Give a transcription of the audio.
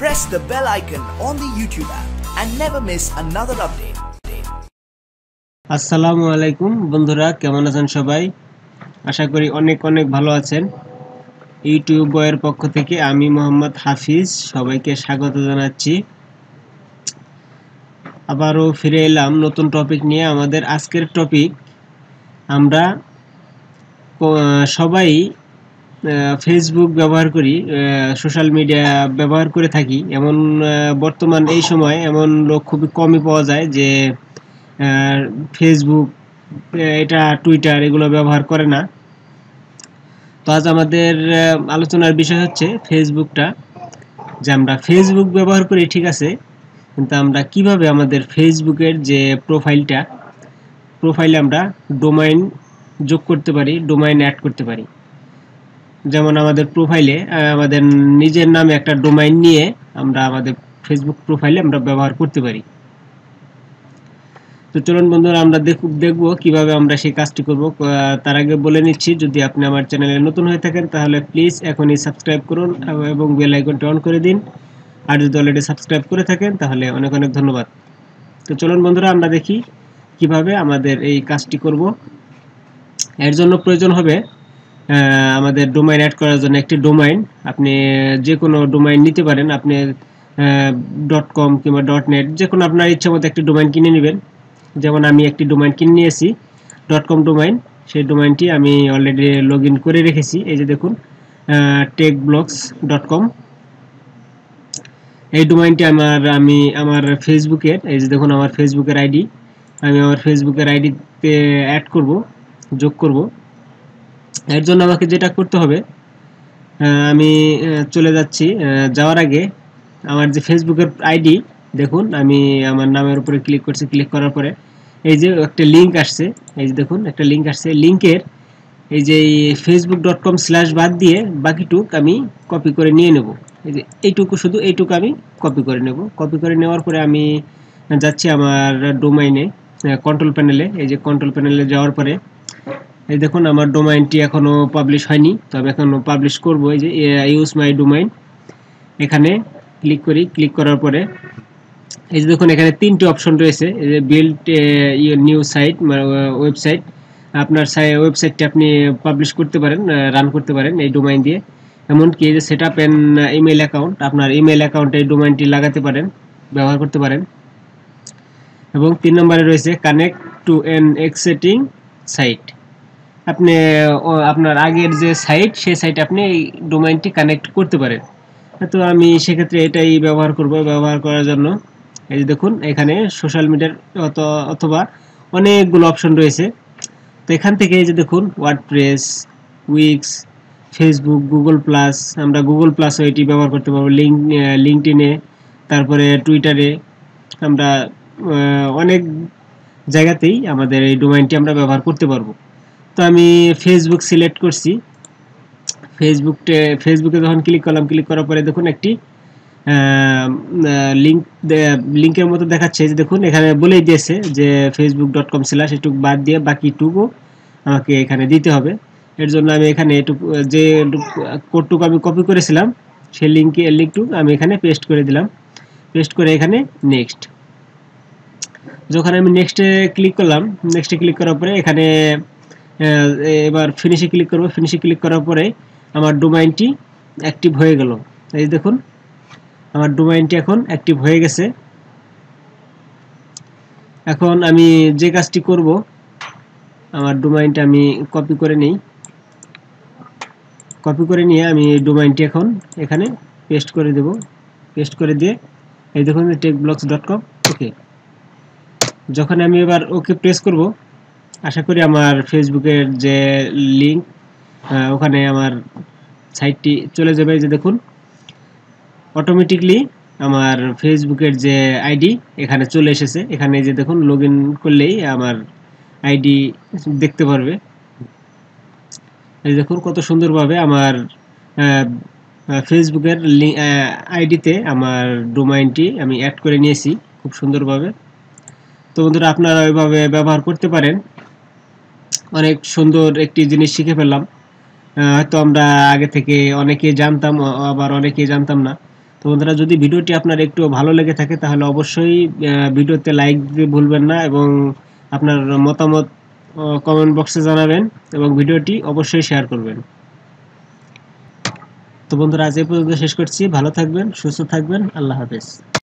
Press the bell icon on the YouTube app and never miss another update. আসসালামু আলাইকুম বন্ধুরা কেমন আছেন সবাই আশা করি অনেক অনেক ভালো আছেন ইউটিউব বয়ের পক্ষ থেকে আমি মোহাম্মদ হাফিজ সবাইকে স্বাগত জানাচ্ছি আবারও ফিরে এলাম নতুন টপিক নিয়ে আমাদের আজকের টপিক আমরা সবাই ফেসবুক ব্যবহার করি সোশ্যাল মিডিয়া ব্যবহার করে থাকি এমন বর্তমান এই সময় এমন লোক খুবই কমই পাওয়া যায় যে ফেসবুক এটা টুইটার এগুলো ব্যবহার করে না তো আজ আমাদের আলোচনার বিষয় হচ্ছে ফেসবুকটা যে আমরা ফেসবুক ব্যবহার করি ঠিক আছে কিন্তু আমরা কিভাবে আমাদের ফেসবুকের যে প্রোফাইলটা প্রোফাইলে আমরা ডোমাইন যোগ করতে পারি ডোমাইন অ্যাড করতে পারি যেমন আমাদের প্রোফাইলে আমাদের নিজের নামে একটা ডোমাইন নিয়ে আমরা আমাদের ফেসবুক প্রোফাইলে আমরা ব্যবহার করতে পারি তো চলুন বন্ধুরা আমরা দেখব কিভাবে আমরা সেই কাজটি করব তার আগে বলে নিচ্ছি যদি আপনি আমার চ্যানেলে নতুন হয়ে থাকেন তাহলে প্লিজ এখনই সাবস্ক্রাইব করুন এবং বেল আইকনটি অন করে দিন আর যদি অলরেডি সাবস্ক্রাইব করে থাকেন তাহলে অনেক অনেক ধন্যবাদ তো চলুন বন্ধুরা আমরা দেখি কিভাবে আমাদের এই কাজটি করব এর জন্য প্রয়োজন হবে আমাদের ডোমাইন অ্যাড করার জন্য একটি ডোমাইন আপনি যে কোনো ডোমাইন নিতে পারেন আপনি ডট কম কিংবা ডট নেট যে কোনো আপনার ইচ্ছা মতো একটি ডোমাইন কিনে নেবেন যেমন আমি একটি ডোমাইন কিনে নিয়েছি ডট কম ডোমাইন সেই ডোমাইনটি আমি অলরেডি লগ করে রেখেছি এই যে দেখুন টেক ব্লগস ডট কম এই ডোমাইনটি আমার আমি আমার ফেসবুকের এই যে দেখুন আমার ফেসবুকের আইডি আমি আমার ফেসবুকের আইডিতে অ্যাড করব যোগ করবো এর জন্য আমাকে যেটা করতে হবে আমি চলে যাচ্ছি যাওয়ার আগে আমার যে ফেসবুকের আইডি দেখুন আমি আমার নামের উপরে ক্লিক করছি ক্লিক করার পরে এই যে একটা লিঙ্ক আসছে এই যে দেখুন একটা লিঙ্ক আসছে লিঙ্কের এই যে ফেসবুক ডট কম স্ল্যাশ বাদ দিয়ে বাকিটুক আমি কপি করে নিয়ে নেব এই যে এইটুকু শুধু এইটুকু আমি কপি করে নেব কপি করে নেওয়ার পরে আমি যাচ্ছি আমার ডোমাইনে কন্ট্রোল প্যানেলে এই যে কন্ট্রোল প্যানেলে যাওয়ার পরে এই দেখুন আমার ডোমাইনটি এখনও পাবলিশ হয়নি তবে এখনও পাবলিশ করবো এই যে ইউজ মাই ডোমাইন এখানে ক্লিক করি ক্লিক করার পরে এই যে দেখুন এখানে তিনটি অপশন রয়েছে এই যে বিল্ড নিউ সাইট ওয়েবসাইট আপনার ওয়েবসাইটটি আপনি পাবলিশ করতে পারেন রান করতে পারেন এই ডোমাইন দিয়ে এমনকি এই যে set up an email account আপনার ইমেল অ্যাকাউন্টে এই ডোমাইনটি লাগাতে পারেন ব্যবহার করতে পারেন এবং তিন নম্বরে রয়েছে connect to an existing site আপনি আপনার আগের যে সাইট সেই সাইটে আপনি এই ডোমাইনটি কানেক্ট করতে পারেন তো আমি সেক্ষেত্রে এটাই ব্যবহার করব ব্যবহার করার জন্য এই যে দেখুন এখানে সোশ্যাল মিডিয়ার অথবা অনেকগুলো অপশন রয়েছে তো এখান থেকে এই যে দেখুন WordPress Wix Facebook Google plus আমরা গুগল প্লাসও এটি ব্যবহার করতে পারবো লিঙ্ক লিঙ্কডিনে তারপরে টুইটারে আমরা অনেক জায়গাতেই আমাদের এই ডোমাইনটি আমরা ব্যবহার করতে পারবো তো আমি ফেসবুক সিলেক্ট করছি ফেসবুকটে ফেসবুকে যখন ক্লিক করলাম ক্লিক করার পরে দেখুন একটি লিঙ্ক লিঙ্কের মতো দেখাচ্ছে যে দেখুন এখানে বলেই দিয়েছে যে ফেসবুক ডট কম স্ল্যাশ এটুক বাদ দিয়ে বাকিটুকু আমাকে এখানে দিতে হবে এর জন্য আমি এখানে এটুকু যে কোডটুকু আমি কপি করেছিলাম সেই লিঙ্কে লিঙ্কটুকু আমি এখানে পেস্ট করে দিলাম পেস্ট করে এখানে নেক্সট যখন আমি নেক্সটে ক্লিক করলাম নেক্সটে ক্লিক করার পরে এখানে এবার ফিনিশে ক্লিক করবো ফিনিশে ক্লিক করার পরে আমার ডোমাইনটি অ্যাক্টিভ হয়ে গেল এই দেখুন আমার ডোমাইনটি এখন অ্যাক্টিভ হয়ে গেছে এখন আমি যে কাজটি করব আমার ডোমাইনটা আমি কপি করে নিই কপি করে নিয়ে আমি এই ডোমাইনটি এখন এখানে পেস্ট করে দেব পেস্ট করে দিয়ে এই দেখুন tech blogs dot com okay যখন আমি এবার ওকে প্রেস করব আশা করি আমার ফেসবুকের যে লিঙ্ক ওখানে আমার সাইটটি চলে যাবে যে দেখুন অটোমেটিকলি আমার ফেসবুকের যে আইডি এখানে চলে এসেছে এখানে যে দেখুন লগ করলেই আমার আইডি দেখতে পারবে এই দেখুন কত সুন্দরভাবে আমার ফেসবুকের আইডিতে আমার ডোমাইনটি আমি অ্যাড করে নিয়েছি খুব সুন্দরভাবে তো বন্ধুরা আপনারা ওইভাবে ব্যবহার করতে পারেন অনেক সুন্দর একটি জিনিস শিখে ফেললাম হয়তো আমরা আগে থেকে অনেকে জানতাম আবার অনেকে জানতাম না তো বন্ধুরা যদি ভিডিওটি আপনার একটু ভালো লেগে থাকে তাহলে অবশ্যই ভিডিওতে লাইক দিতে ভুলবেন না এবং আপনার মতামত কমেন্ট বক্সে জানাবেন এবং ভিডিওটি অবশ্যই শেয়ার করবেন তো বন্ধুরা আজ এই পর্যন্ত শেষ করছি ভালো থাকবেন সুস্থ থাকবেন আল্লাহ হাফেজ